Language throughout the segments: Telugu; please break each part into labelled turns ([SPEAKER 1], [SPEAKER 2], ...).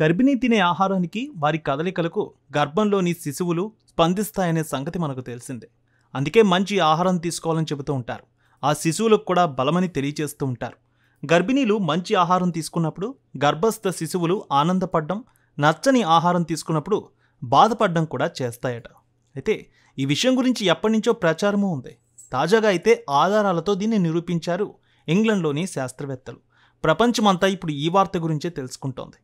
[SPEAKER 1] గర్భిణీ తినే ఆహారానికి వారి కదలికలకు గర్భంలోని శిశువులు స్పందిస్తాయనే సంగతి మనకు తెలిసిందే అందుకే మంచి ఆహారం తీసుకోవాలని చెబుతూ ఉంటారు ఆ శిశువులకు కూడా బలమని తెలియచేస్తూ ఉంటారు గర్భిణీలు మంచి ఆహారం తీసుకున్నప్పుడు గర్భస్థ శిశువులు ఆనందపడడం నచ్చని ఆహారం తీసుకున్నప్పుడు బాధపడడం కూడా చేస్తాయట అయితే ఈ విషయం గురించి ఎప్పటి నుంచో ప్రచారము ఉంది తాజాగా అయితే ఆధారాలతో దీన్ని నిరూపించారు ఇంగ్లండ్లోని శాస్త్రవేత్తలు ప్రపంచమంతా ఇప్పుడు ఈ వార్త గురించే తెలుసుకుంటోంది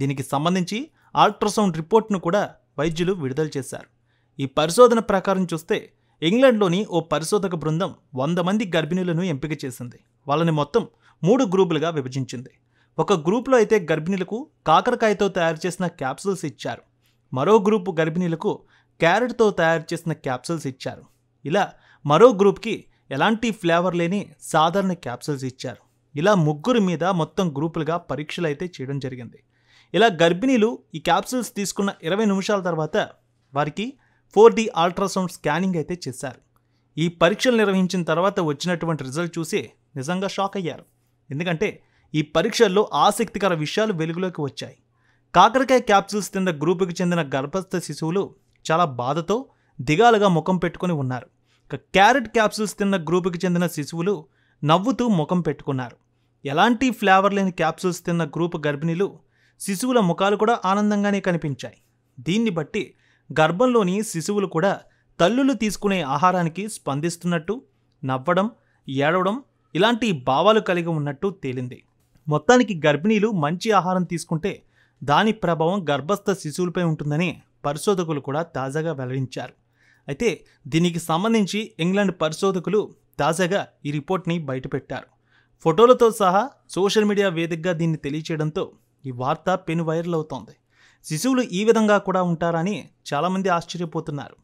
[SPEAKER 1] దీనికి సంబంధించి అల్ట్రాసౌండ్ రిపోర్ట్ను కూడా వైద్యులు విడుదల చేశారు ఈ పరిశోధన ప్రకారం చూస్తే ఇంగ్లాండ్లోని ఓ పరిశోధక బృందం వంద మంది గర్భిణులను ఎంపిక చేసింది వాళ్ళని మొత్తం మూడు గ్రూపులుగా విభజించింది ఒక గ్రూప్లో అయితే గర్భిణులకు కాకరకాయతో తయారు చేసిన క్యాప్సూల్స్ ఇచ్చారు మరో గ్రూపు గర్భిణీలకు క్యారెట్తో తయారు చేసిన క్యాప్సూల్స్ ఇచ్చారు ఇలా మరో గ్రూప్కి ఎలాంటి ఫ్లేవర్ లేని సాధారణ క్యాప్సూల్స్ ఇచ్చారు ఇలా ముగ్గురు మీద మొత్తం గ్రూపులుగా పరీక్షలు అయితే చేయడం జరిగింది ఇలా గర్భిణీలు ఈ క్యాప్సూల్స్ తీసుకున్న ఇరవై నిమిషాల తర్వాత వారికి ఫోర్ డి అల్ట్రాసౌండ్ స్కానింగ్ అయితే చేశారు ఈ పరీక్షలు నిర్వహించిన తర్వాత వచ్చినటువంటి రిజల్ట్ చూసి నిజంగా షాక్ అయ్యారు ఎందుకంటే ఈ పరీక్షల్లో ఆసక్తికర విషయాలు వెలుగులోకి వచ్చాయి కాకరకాయ క్యాప్సూల్స్ కింద గ్రూపుకి చెందిన గర్భస్థ శిశువులు చాలా బాధతో దిగాలుగా ముఖం పెట్టుకుని ఉన్నారు ఇక క్యారెట్ క్యాప్సూల్స్ తిన్న గ్రూపుకి చెందిన శిశువులు నవ్వుతూ ముఖం పెట్టుకున్నారు ఎలాంటి ఫ్లేవర్ లేని క్యాప్సూల్స్ తిన్న గ్రూప్ గర్భిణీలు శిశువుల ముఖాలు కూడా ఆనందంగానే కనిపించాయి దీన్ని బట్టి గర్భంలోని శిశువులు కూడా తల్లులు తీసుకునే ఆహారానికి స్పందిస్తున్నట్టు నవ్వడం ఏడవడం ఇలాంటి భావాలు కలిగి ఉన్నట్టు తేలింది మొత్తానికి గర్భిణీలు మంచి ఆహారం తీసుకుంటే దాని ప్రభావం గర్భస్థ శిశువులపై ఉంటుందని పరిశోధకులు కూడా తాజాగా వెల్లడించారు అయితే దీనికి సంబంధించి ఇంగ్లాండ్ పరిశోధకులు తాజాగా ఈ రిపోర్ట్ని బయటపెట్టారు ఫోటోలతో సహా సోషల్ మీడియా వేదికగా దీన్ని తెలియచేయడంతో ఈ వార్త పెను వైరల్ అవుతోంది శిశువులు ఈ విధంగా కూడా ఉంటారని చాలామంది ఆశ్చర్యపోతున్నారు